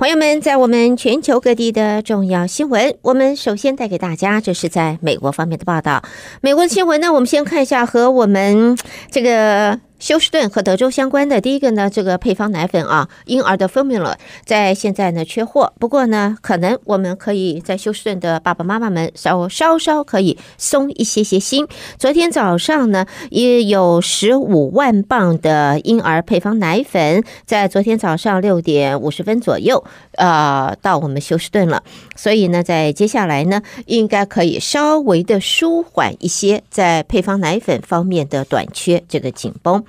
朋友们，在我们全球各地的重要新闻，我们首先带给大家，这是在美国方面的报道。美国的新闻呢，我们先看一下和我们这个。休斯顿和德州相关的第一个呢，这个配方奶粉啊，婴儿的 formula 在现在呢缺货。不过呢，可能我们可以在休斯顿的爸爸妈妈们稍稍稍可以松一些些心。昨天早上呢，也有十五万磅的婴儿配方奶粉在昨天早上六点五十分左右，呃，到我们休斯顿了。所以呢，在接下来呢，应该可以稍微的舒缓一些在配方奶粉方面的短缺这个紧绷。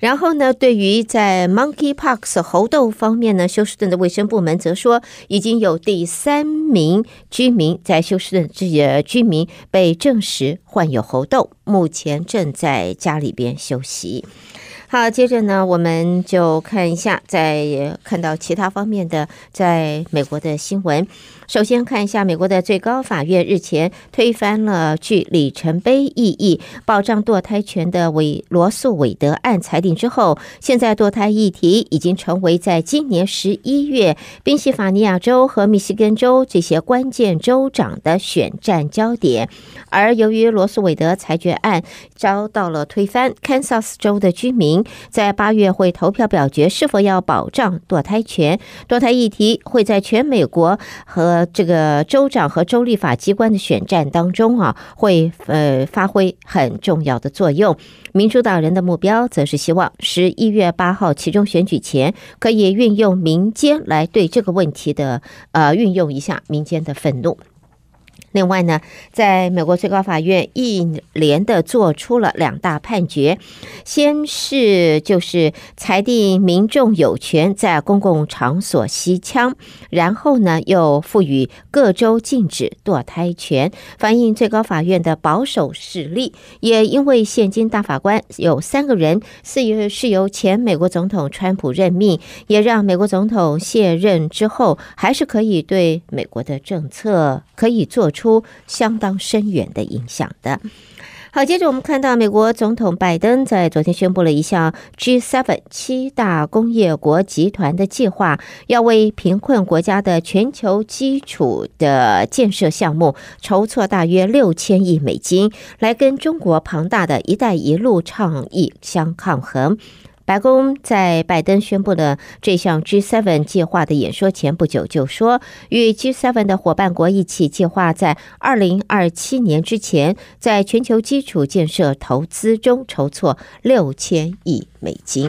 然后呢？对于在 Monkeypox 猴痘方面呢，休斯顿的卫生部门则说，已经有第三名居民在休斯顿这些居民被证实患有猴痘，目前正在家里边休息。好，接着呢，我们就看一下，在看到其他方面的在美国的新闻。首先看一下，美国的最高法院日前推翻了具里程碑意义保障堕胎权的韦罗素·韦德案裁定之后，现在堕胎议题已经成为在今年十一月宾夕法尼亚州和密西根州这些关键州长的选战焦点。而由于罗素·韦德裁决案遭到了推翻，Kansas 州的居民在八月会投票表决是否要保障堕胎权，堕胎议题会在全美国和。这个州长和州立法机关的选战当中啊，会呃发挥很重要的作用。民主党人的目标则是希望十一月八号其中选举前，可以运用民间来对这个问题的呃运用一下民间的愤怒。另外呢，在美国最高法院一连的做出了两大判决，先是就是裁定民众有权在公共场所吸枪，然后呢又赋予各州禁止堕胎权，反映最高法院的保守势力。也因为现今大法官有三个人，四月是由前美国总统川普任命，也让美国总统卸任之后还是可以对美国的政策可以做出。出相当深远的影响的。好，接着我们看到，美国总统拜登在昨天宣布了一项 G7 七大工业国集团的计划，要为贫困国家的全球基础的建设项目筹措大约六千亿美金，来跟中国庞大的“一带一路”倡议相抗衡。白宫在拜登宣布了这项 G Seven 计划的演说前不久就说，与 G Seven 的伙伴国一起计划在二零二七年之前，在全球基础建设投资中筹措六千亿美金。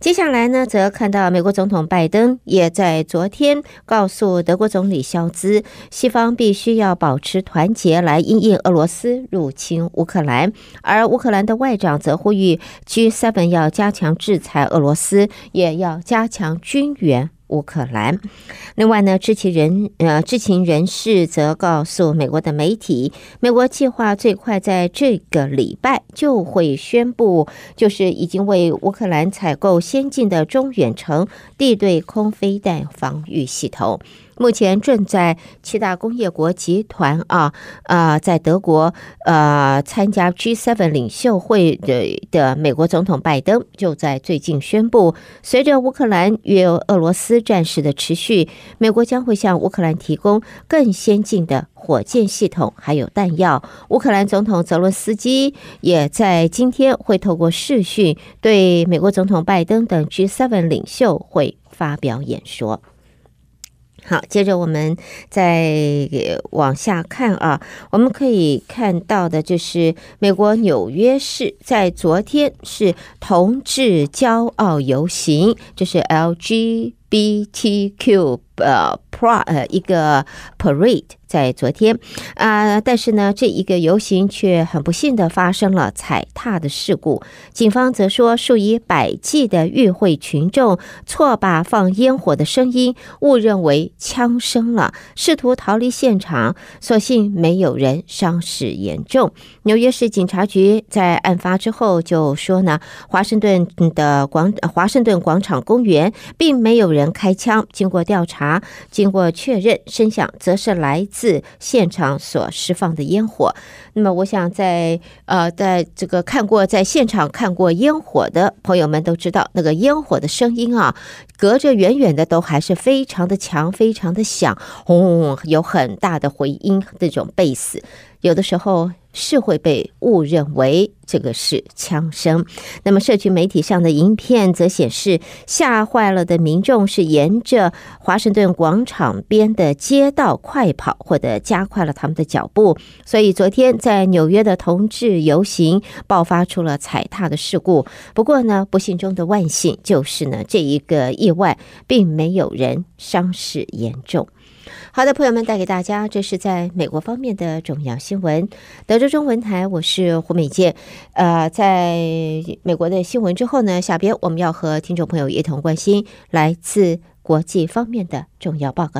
接下来呢，则看到美国总统拜登也在昨天告诉德国总理肖兹，西方必须要保持团结来应应俄罗斯入侵乌克兰。而乌克兰的外长则呼吁 G7 要加强制裁俄罗斯，也要加强军援。乌克兰。另外呢，知情人呃，知情人士则告诉美国的媒体，美国计划最快在这个礼拜就会宣布，就是已经为乌克兰采购先进的中远程地对空飞弹防御系统。目前正在七大工业国集团啊，呃，在德国呃参加 G7 领袖会的的美国总统拜登，就在最近宣布，随着乌克兰与俄罗斯战事的持续，美国将会向乌克兰提供更先进的火箭系统还有弹药。乌克兰总统泽洛斯基也在今天会透过视讯对美国总统拜登等 G7 领袖会发表演说。好，接着我们再往下看啊，我们可以看到的就是美国纽约市在昨天是同志骄傲游行，就是 LGBTQ 呃 p r r 呃一个 parade。在昨天，啊，但是呢，这一个游行却很不幸的发生了踩踏的事故。警方则说，数以百计的与会群众错把放烟火的声音误认为枪声了，试图逃离现场，所幸没有人伤势严重。纽约市警察局在案发之后就说呢，华盛顿的广华盛顿广场公园并没有人开枪。经过调查，经过确认，声响则是来自。自现场所释放的烟火，那么我想在呃，在这个看过在现场看过烟火的朋友们都知道，那个烟火的声音啊，隔着远远的都还是非常的强，非常的响，哦，有很大的回音那种贝斯，有的时候。是会被误认为这个是枪声。那么，社区媒体上的影片则显示，吓坏了的民众是沿着华盛顿广场边的街道快跑，或者加快了他们的脚步。所以，昨天在纽约的同志游行爆发出了踩踏的事故。不过呢，不幸中的万幸就是呢，这一个意外并没有人伤势严重。好的，朋友们，带给大家这是在美国方面的重要新闻。德州中文台，我是胡美健。呃，在美国的新闻之后呢，下边我们要和听众朋友一同关心来自国际方面的重要报告。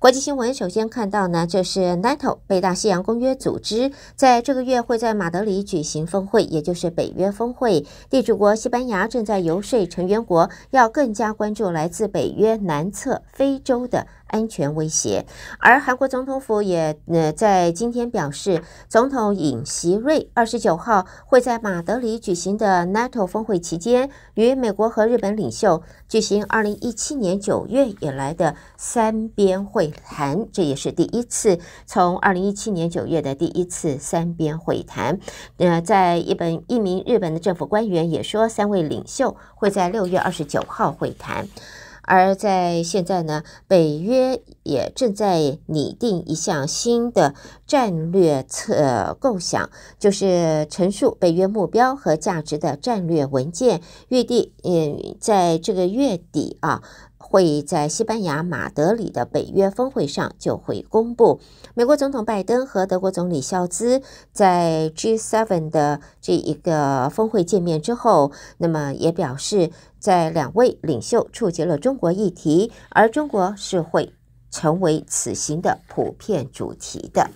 国际新闻首先看到呢，就是 NATO 北大西洋公约组织在这个月会在马德里举行峰会，也就是北约峰会。地主国西班牙正在游说成员国要更加关注来自北约南侧非洲的安全威胁。而韩国总统府也呃在今天表示，总统尹锡瑞二十九号会在马德里举行的 NATO 峰会期间，与美国和日本领袖举行二零一七年九月以来的三边会。谈，这也是第一次从二零一七年九月的第一次三边会谈。呃，在一本一名日本的政府官员也说，三位领袖会在六月二十九号会谈。而在现在呢，北约也正在拟定一项新的战略策构想，就是陈述北约目标和价值的战略文件。预定嗯，在这个月底啊。会在西班牙马德里的北约峰会上就会公布。美国总统拜登和德国总理肖兹在 G7 的这一个峰会见面之后，那么也表示，在两位领袖触及了中国议题，而中国是会成为此行的普遍主题的。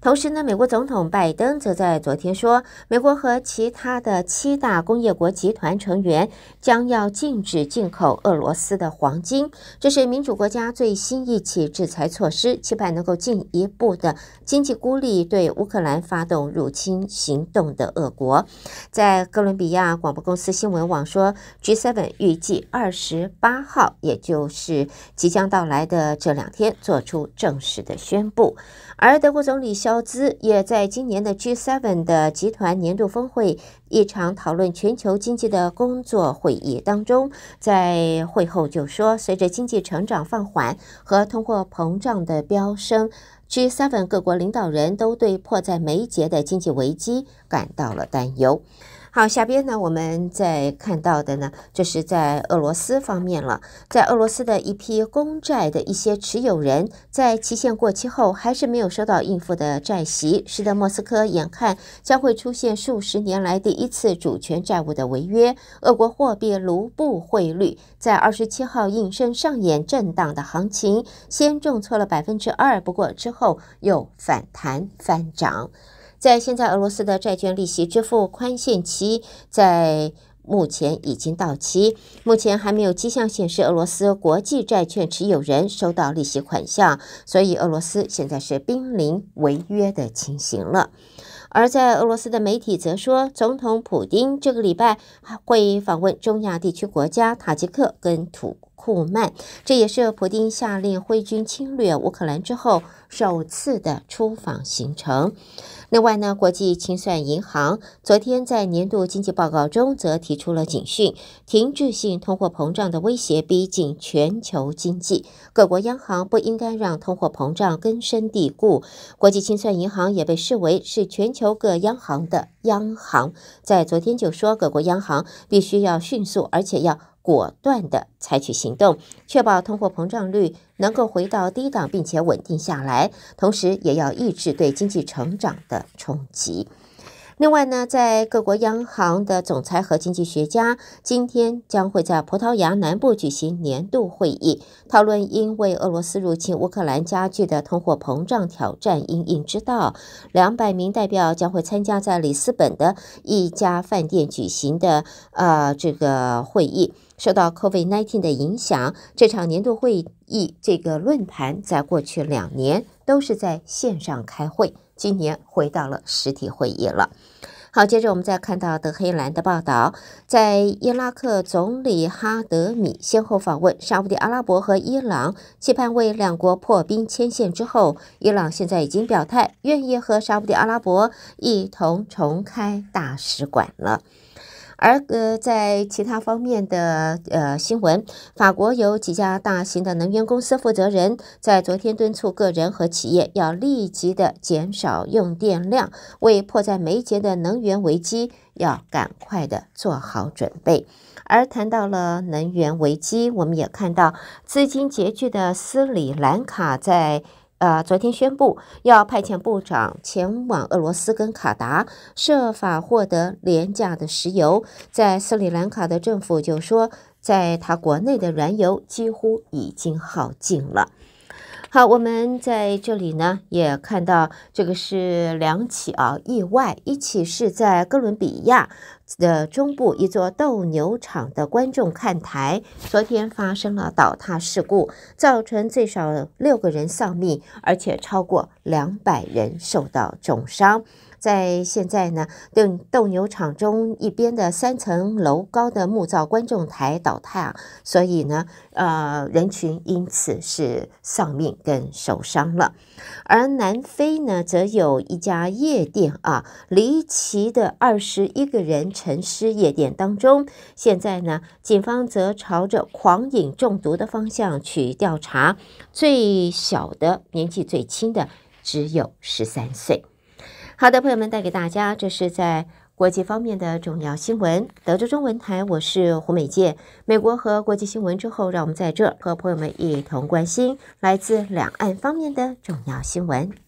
同时呢，美国总统拜登则在昨天说，美国和其他的七大工业国集团成员将要禁止进口俄罗斯的黄金，这是民主国家最新一起制裁措施，期盼能够进一步的经济孤立对乌克兰发动入侵行动的恶国。在哥伦比亚广播公司新闻网说，G Seven 预计二十八号，也就是即将到来的这两天，做出正式的宣布。而德国总理肖兹也在今年的 G7 的集团年度峰会一场讨论全球经济的工作会议当中，在会后就说，随着经济成长放缓和通货膨胀的飙升，G7 各国领导人都对迫在眉睫的经济危机感到了担忧。好，下边呢，我们再看到的呢，就是在俄罗斯方面了。在俄罗斯的一批公债的一些持有人，在期限过期后，还是没有收到应付的债息，使得莫斯科眼看将会出现数十年来第一次主权债务的违约。俄国货币卢布汇率在二十七号应声上演震荡的行情，先重挫了百分之二，不过之后又反弹翻涨。在现在，俄罗斯的债券利息支付宽限期在目前已经到期，目前还没有迹象显示俄罗斯国际债券持有人收到利息款项，所以俄罗斯现在是濒临违约的情形了。而在俄罗斯的媒体则说，总统普京这个礼拜会访问中亚地区国家塔吉克跟土。库曼，这也是普京下令挥军侵略乌克兰之后首次的出访行程。另外呢，国际清算银行昨天在年度经济报告中则提出了警讯：停滞性通货膨胀的威胁逼近全球经济，各国央行不应该让通货膨胀根深蒂固。国际清算银行也被视为是全球各央行的央行，在昨天就说各国央行必须要迅速，而且要。果断地采取行动，确保通货膨胀率能够回到低档并且稳定下来，同时也要抑制对经济成长的冲击。另外呢，在各国央行的总裁和经济学家今天将会在葡萄牙南部举行年度会议，讨论因为俄罗斯入侵乌克兰加剧的通货膨胀挑战因应之道。两百名代表将会参加在里斯本的一家饭店举行的呃这个会议。受到 COVID-19 的影响，这场年度会议这个论坛在过去两年都是在线上开会。今年回到了实体会议了。好，接着我们再看到德黑兰的报道，在伊拉克总理哈德米先后访问沙地阿拉伯和伊朗，期盼为两国破冰牵线之后，伊朗现在已经表态愿意和沙地阿拉伯一同重开大使馆了。而呃，在其他方面的呃新闻，法国有几家大型的能源公司负责人在昨天敦促个人和企业要立即的减少用电量，为迫在眉睫的能源危机要赶快的做好准备。而谈到了能源危机，我们也看到资金拮据的斯里兰卡在。呃，昨天宣布要派遣部长前往俄罗斯跟卡达，设法获得廉价的石油。在斯里兰卡的政府就说，在他国内的燃油几乎已经耗尽了。好，我们在这里呢，也看到这个是两起啊意外，一起是在哥伦比亚的中部一座斗牛场的观众看台，昨天发生了倒塌事故，造成最少六个人丧命，而且超过两百人受到重伤。在现在呢，斗斗牛场中一边的三层楼高的木造观众台倒塌，所以呢，呃，人群因此是丧命跟受伤了。而南非呢，则有一家夜店啊，离奇的二十一个人沉尸夜店当中。现在呢，警方则朝着狂饮中毒的方向去调查，最小的年纪最轻的只有十三岁。好的，朋友们带给大家，这是在国际方面的重要新闻。德州中文台，我是胡美健。美国和国际新闻之后，让我们在这和朋友们一同关心来自两岸方面的重要新闻。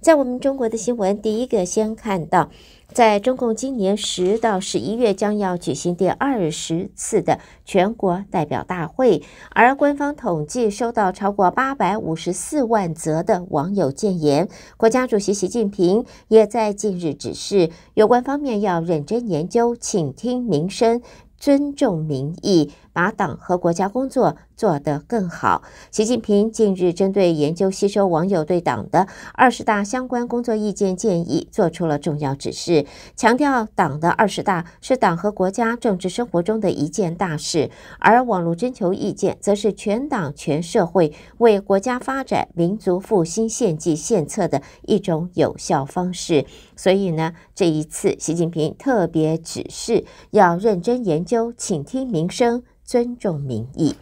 在我们中国的新闻，第一个先看到，在中共今年十到十一月将要举行第二十次的全国代表大会，而官方统计收到超过八百五十四万则的网友建言。国家主席习近平也在近日指示，有关方面要认真研究，请听民声，尊重民意。把党和国家工作做得更好。习近平近日针对研究吸收网友对党的二十大相关工作意见建议，作出了重要指示，强调党的二十大是党和国家政治生活中的一件大事，而网络征求意见，则是全党全社会为国家发展、民族复兴献计献策的一种有效方式。所以呢，这一次习近平特别指示，要认真研究，请听民声。尊重民意，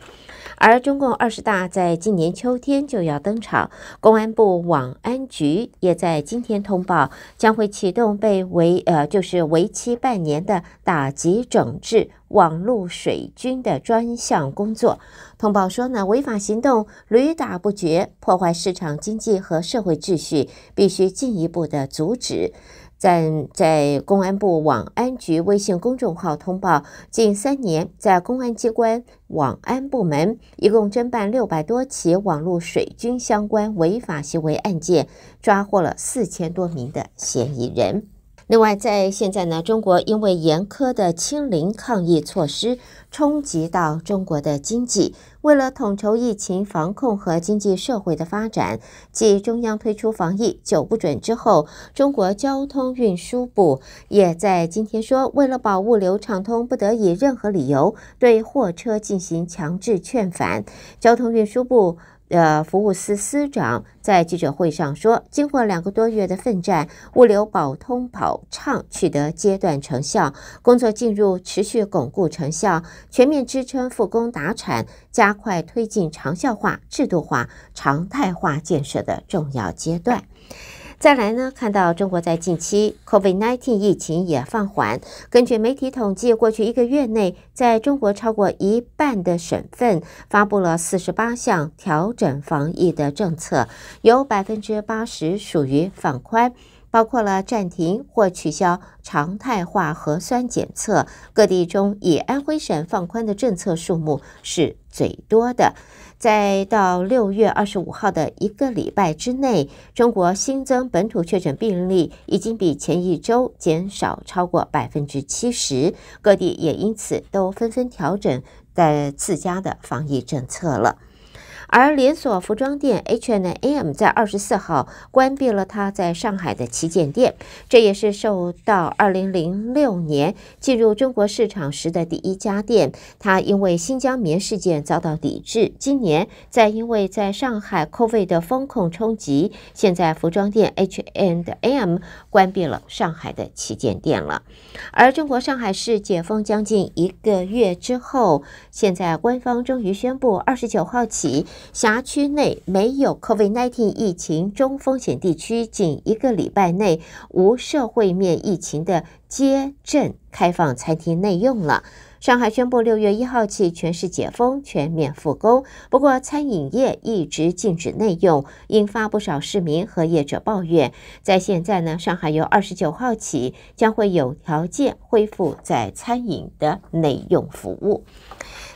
而中共二十大在今年秋天就要登场。公安部网安局也在今天通报，将会启动被为呃，就是为期半年的打击整治网络水军的专项工作。通报说呢，违法行动屡打不绝，破坏市场经济和社会秩序，必须进一步的阻止。在在公安部网安局微信公众号通报，近三年在公安机关网安部门一共侦办六百多起网络水军相关违法行为案件，抓获了四千多名的嫌疑人。另外，在现在呢，中国因为严苛的清零抗疫措施冲击到中国的经济。为了统筹疫情防控和经济社会的发展，继中央推出防疫九不准之后，中国交通运输部也在今天说，为了保物流畅通，不得以任何理由对货车进行强制劝返。交通运输部。呃，服务司司长在记者会上说，经过两个多月的奋战，物流保通保畅取得阶段成效，工作进入持续巩固成效、全面支撑复工达产、加快推进长效化、制度化、常态化建设的重要阶段。再来呢，看到中国在近期 COVID-19 疫情也放缓。根据媒体统计，过去一个月内，在中国超过一半的省份发布了四十八项调整防疫的政策，有百分之八十属于放宽，包括了暂停或取消常态化核酸检测。各地中，以安徽省放宽的政策数目是最多的。再到六月二十五号的一个礼拜之内，中国新增本土确诊病例已经比前一周减少超过百分之七十，各地也因此都纷纷调整在自家的防疫政策了。而连锁服装店 H and M 在二十四号关闭了它在上海的旗舰店，这也是受到二零零六年进入中国市场时的第一家店。它因为新疆棉事件遭到抵制，今年在因为在上海 COVID 的风控冲击，现在服装店 H and M 关闭了上海的旗舰店了。而中国上海市解封将近一个月之后，现在官方终于宣布，二十九号起。辖区内没有 COVID-19 疫情中风险地区，仅一个礼拜内无社会面疫情的街镇开放餐厅内用了。上海宣布六月一号起全市解封，全面复工。不过餐饮业一直禁止内用，引发不少市民和业者抱怨。在现在呢，上海由二十九号起将会有条件恢复在餐饮的内用服务。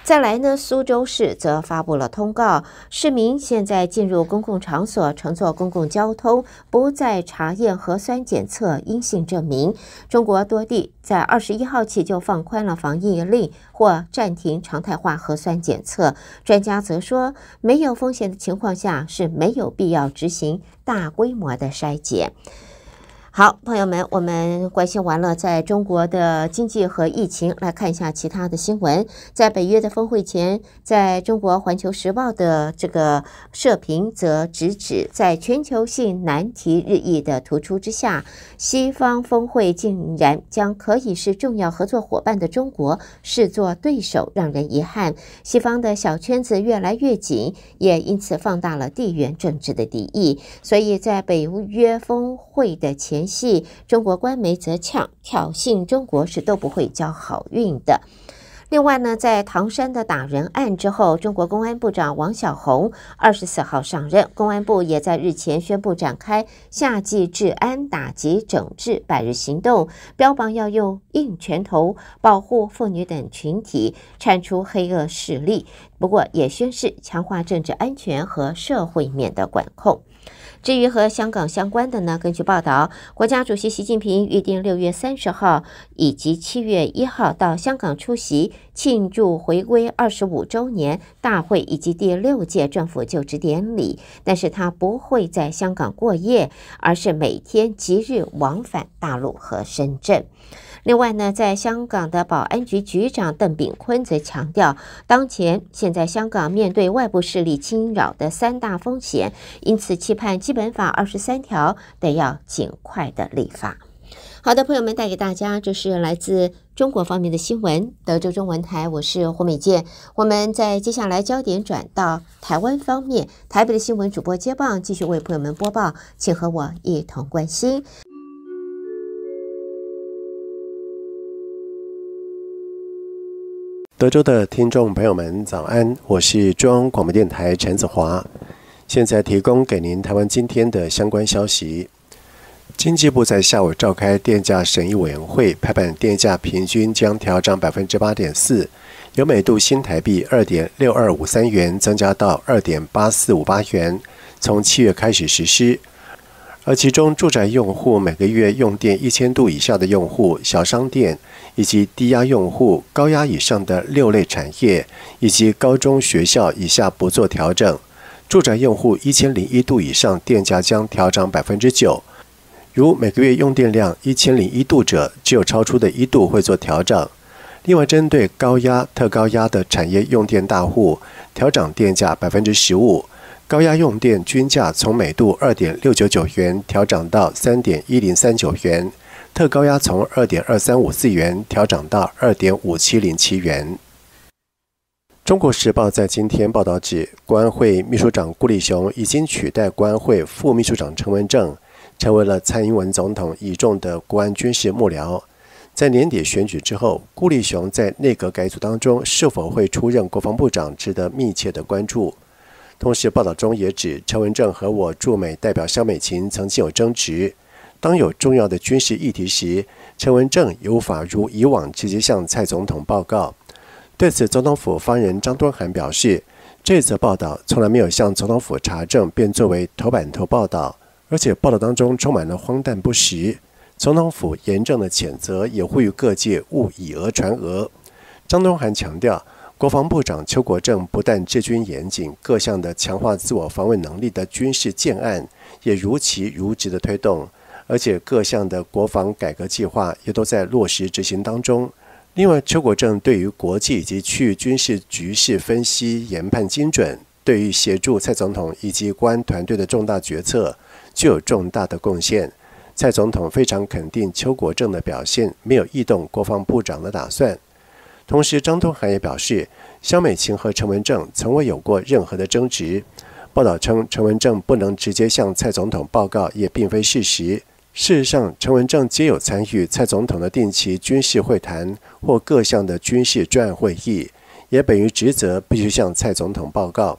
再来呢，苏州市则发布了通告，市民现在进入公共场所、乘坐公共交通，不再查验核酸检测阴性证明。中国多地在二十一号起就放宽了防疫令或暂停常态化核酸检测。专家则说，没有风险的情况下是没有必要执行大规模的筛检。好，朋友们，我们关心完了在中国的经济和疫情，来看一下其他的新闻。在北约的峰会前，在中国《环球时报》的这个社评则直指，在全球性难题日益的突出之下，西方峰会竟然将可以是重要合作伙伴的中国视作对手，让人遗憾。西方的小圈子越来越紧，也因此放大了地缘政治的敌意。所以在北约峰会的前。联系中国官媒则呛挑衅中国是都不会交好运的。另外呢，在唐山的打人案之后，中国公安部长王小红二十四号上任，公安部也在日前宣布展开夏季治安打击整治百日行动，标榜要用硬拳头保护妇女等群体，铲除黑恶势力。不过也宣示强化政治安全和社会面的管控。至于和香港相关的呢？根据报道，国家主席习近平预定六月三十号以及七月一号到香港出席庆祝回归二十五周年大会以及第六届政府就职典礼，但是他不会在香港过夜，而是每天即日往返大陆和深圳。另外呢，在香港的保安局局长邓炳坤则强调，当前现在香港面对外部势力侵扰的三大风险，因此期盼。基本法二十三条得要尽快的立法。好的，朋友们，带给大家这是来自中国方面的新闻，德州中文台，我是胡美健。我们在接下来焦点转到台湾方面，台北的新闻主播接棒，继续为朋友们播报，请和我一同关心。德州的听众朋友们，早安，我是中央广播电台陈子华。现在提供给您台湾今天的相关消息。经济部在下午召开电价审议委员会，拍板电价平均将调整百分之八点四，由每度新台币二点六二五三元增加到二点八四五八元，从七月开始实施。而其中住宅用户每个月用电一千度以下的用户、小商店以及低压用户、高压以上的六类产业以及高中学校以下不做调整。住宅用户一千零一度以上电价将调涨百分之九，如每个月用电量一千零一度者，只有超出的一度会做调整。另外，针对高压、特高压的产业用电大户，调整电价百分之十五。高压用电均价从每度二点六九九元调涨到三点一零三九元，特高压从二点二三五四元调涨到二点五七零七元。中国时报在今天报道指，国安会秘书长顾立雄已经取代国安会副秘书长陈文正，成为了蔡英文总统倚重的国安军事幕僚。在年底选举之后，顾立雄在内阁改组当中是否会出任国防部长，值得密切的关注。同时，报道中也指，陈文正和我驻美代表肖美琴曾经有争执。当有重要的军事议题时，陈文正无法如以往直接向蔡总统报告。对此，总统府发言人张敦涵表示，这则报道从来没有向总统府查证便作为头版头报道，而且报道当中充满了荒诞不实。总统府严正的谴责，也呼吁各界勿以讹传讹。张敦涵强调，国防部长邱国正不但治军严谨，各项的强化自我防卫能力的军事建案也如期如职的推动，而且各项的国防改革计划也都在落实执行当中。另外，邱国正对于国际以及区域军事局势分析研判精准，对于协助蔡总统以及安团队的重大决策具有重大的贡献。蔡总统非常肯定邱国正的表现，没有异动国防部长的打算。同时，张通海也表示，肖美琴和陈文正从未有过任何的争执。报道称，陈文正不能直接向蔡总统报告也并非事实。事实上，陈文正皆有参与蔡总统的定期军事会谈或各项的军事专案会议，也本于职责必须向蔡总统报告。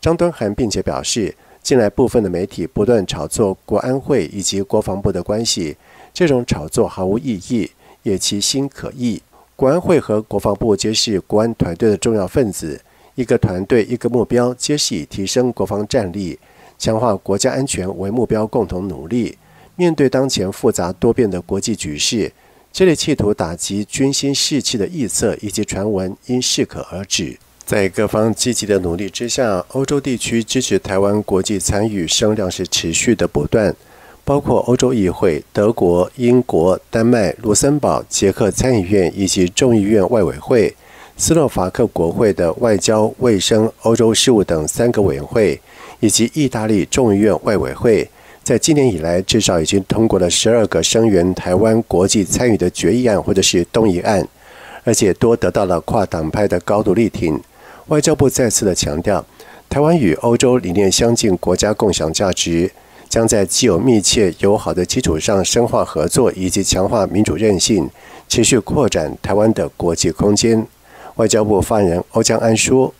张敦涵并且表示，近来部分的媒体不断炒作国安会以及国防部的关系，这种炒作毫无意义，也其心可异。国安会和国防部皆是国安团队的重要分子，一个团队，一个目标，皆是以提升国防战力、强化国家安全为目标共同努力。面对当前复杂多变的国际局势，这类企图打击军心士气的臆测以及传闻应适可而止。在各方积极的努力之下，欧洲地区支持台湾国际参与声量是持续的不断，包括欧洲议会、德国、英国、丹麦、卢森堡、捷克参议院以及众议院外委会、斯洛伐克国会的外交、卫生、欧洲事务等三个委员会，以及意大利众议院外委会。在今年以来，至少已经通过了十二个声援台湾国际参与的决议案或者是动议案，而且多得到了跨党派的高度力挺。外交部再次的强调，台湾与欧洲理念相近，国家共享价值，将在既有密切友好的基础上深化合作，以及强化民主韧性，持续扩展台湾的国际空间。外交部发言人欧江安说。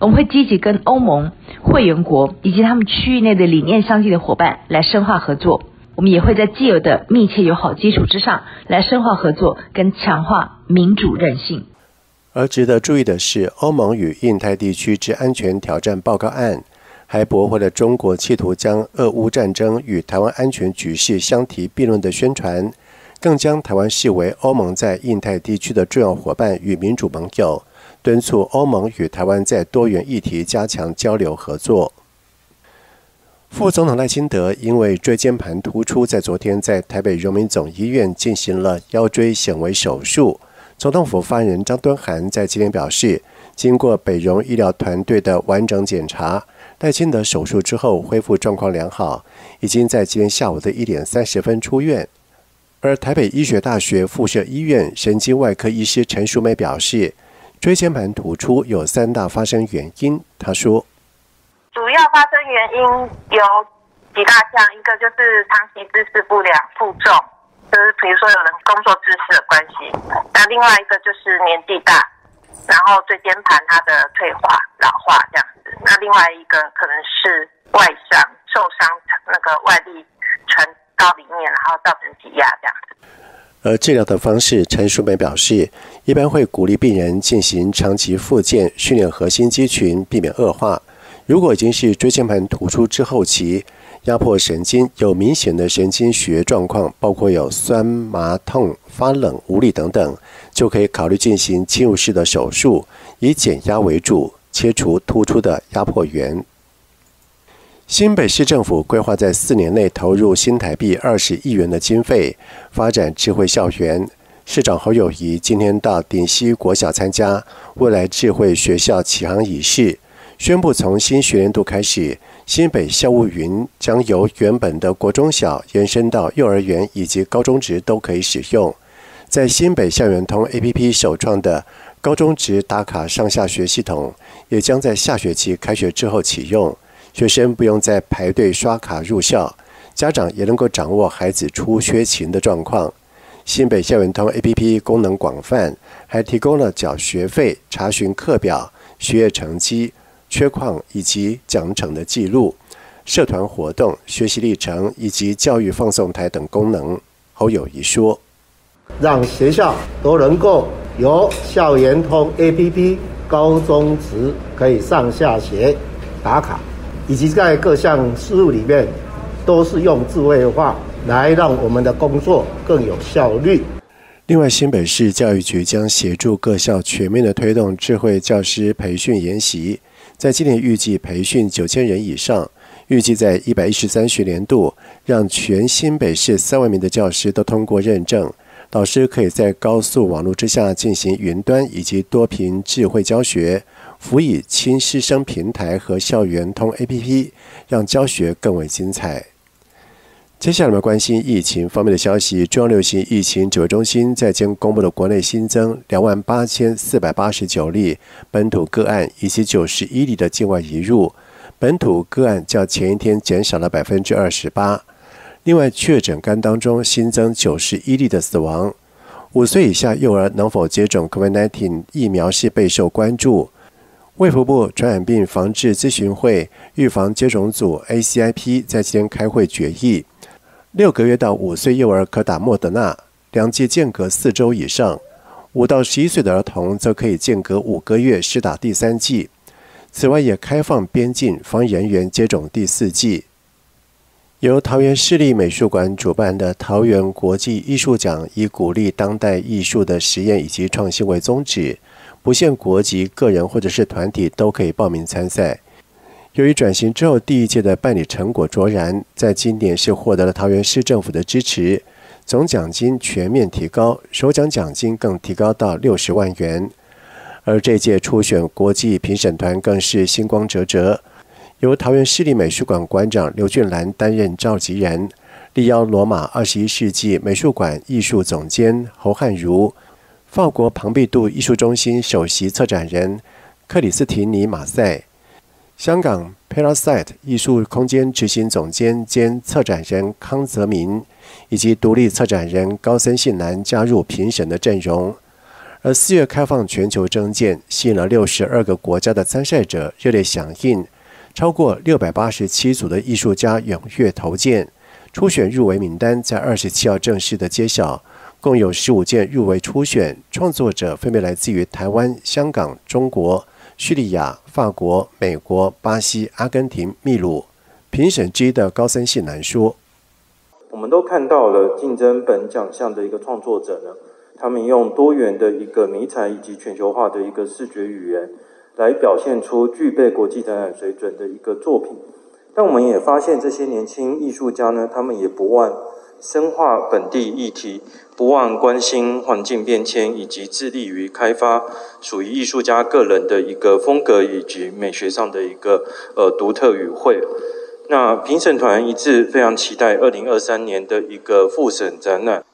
我们会积极跟欧盟会员国以及他们区域内的理念相近的伙伴来深化合作。我们也会在既有的密切友好基础之上来深化合作，跟强化民主韧性。而值得注意的是，欧盟与印太地区之安全挑战报告案还驳回了中国企图将俄乌战争与台湾安全局势相提并论的宣传，更将台湾视为欧盟在印太地区的重要伙伴与民主盟友。敦促欧盟与台湾在多元议题加强交流合作。副总统赖清德因为椎间盘突出，在昨天在台北荣民总医院进行了腰椎显微手术。总统府发言人张敦涵在今天表示，经过北荣医疗团队的完整检查，赖清德手术之后恢复状况良好，已经在今天下午的一点三十分出院。而台北医学大学附设医院神经外科医师陈淑梅表示。椎间盘突出有三大发生原因，他说，主要发生原因有几大项，一个就是长期姿势不良、负重，就是比如说有人工作姿势的关系；那另外一个就是年纪大，然后椎间盘它的退化、老化这样子；那另外一个可能是外伤、受伤，那个外力传到里面，然后造成挤压这样子。而治疗的方式，陈淑梅表示。一般会鼓励病人进行长期复健训练核心肌群，避免恶化。如果已经是椎间盘突出之后期，压迫神经，有明显的神经液状况，包括有酸、麻、痛、发冷、无力等等，就可以考虑进行侵入式的手术，以减压为主，切除突出的压迫源。新北市政府规划在四年内投入新台币二十亿元的经费，发展智慧校园。市长侯友谊今天到顶西国小参加未来智慧学校启航仪式，宣布从新学年度开始，新北校务云将由原本的国中小延伸到幼儿园以及高中职都可以使用。在新北校园通 A.P.P. 首创的高中职打卡上下学系统，也将在下学期开学之后启用，学生不用再排队刷卡入校，家长也能够掌握孩子出缺勤的状况。新北校园通 A.P.P 功能广泛，还提供了缴学费、查询课表、学业成绩、缺况以及奖惩的记录、社团活动、学习历程以及教育放送台等功能。侯友谊说：“让学校都能够由校园通 A.P.P 高中职可以上下学打卡，以及在各项事务里面都是用智慧化。”来让我们的工作更有效率。另外，新北市教育局将协助各校全面的推动智慧教师培训研习，在今年预计培训九千人以上，预计在一百一十三学年度，让全新北市三万名的教师都通过认证。老师可以在高速网络之下进行云端以及多屏智慧教学，辅以轻师生平台和校园通 APP，让教学更为精彩。接下来，我们关心疫情方面的消息。中央流行疫情指挥中心在今公布了国内新增两万八千四百八十九例本土个案，以及九十一例的境外移入。本土个案较前一天减少了百分之二十八。另外，确诊肝当中新增九十一例的死亡。五岁以下幼儿能否接种 COVID-19 疫苗是备受关注。卫福部传染病防治咨询会预防接种组 ACIP 在今开会决议。六个月到五岁幼儿可打莫德纳，两剂间隔四周以上；五到十一岁的儿童则可以间隔五个月施打第三剂。此外，也开放边境防疫人员接种第四剂。由桃园市立美术馆主办的桃园国际艺术奖，以鼓励当代艺术的实验以及创新为宗旨，不限国籍、个人或者是团体都可以报名参赛。由于转型之后，第一届的办理成果卓然，在今年是获得了桃园市政府的支持，总奖金全面提高，首奖奖金更提高到六十万元。而这届初选国际评审团更是星光折折，由桃园市立美术馆馆长刘俊兰担任召集人，力邀罗马二十一世纪美术馆艺术总监侯汉儒、法国庞毕度艺术中心首席策展人克里斯提尼马赛。香港 Parasite 艺术空间执行总监兼策展人康泽民以及独立策展人高森信男加入评审的阵容。而四月开放全球征件，吸引了六十二个国家的参赛者热烈响应，超过六百八十七组的艺术家踊跃投件。初选入围名单在二十七号正式的揭晓，共有十五件入围初选，创作者分别来自于台湾、香港、中国。叙利亚、法国、美国、巴西、阿根廷、秘鲁评审之一的高森信男说：“我们都看到了竞争本奖项的一个创作者呢，他们用多元的一个迷彩以及全球化的一个视觉语言，来表现出具备国际展览水准的一个作品。但我们也发现这些年轻艺术家呢，他们也不忘。”深化本地议题，不忘关心环境变迁，以及致力于开发属于艺术家个人的一个风格以及美学上的一个呃独特语汇。那评审团一致非常期待二零二三年的一个复审展览。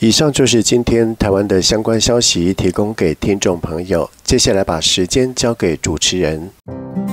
以上就是今天台湾的相关消息，提供给听众朋友。接下来把时间交给主持人。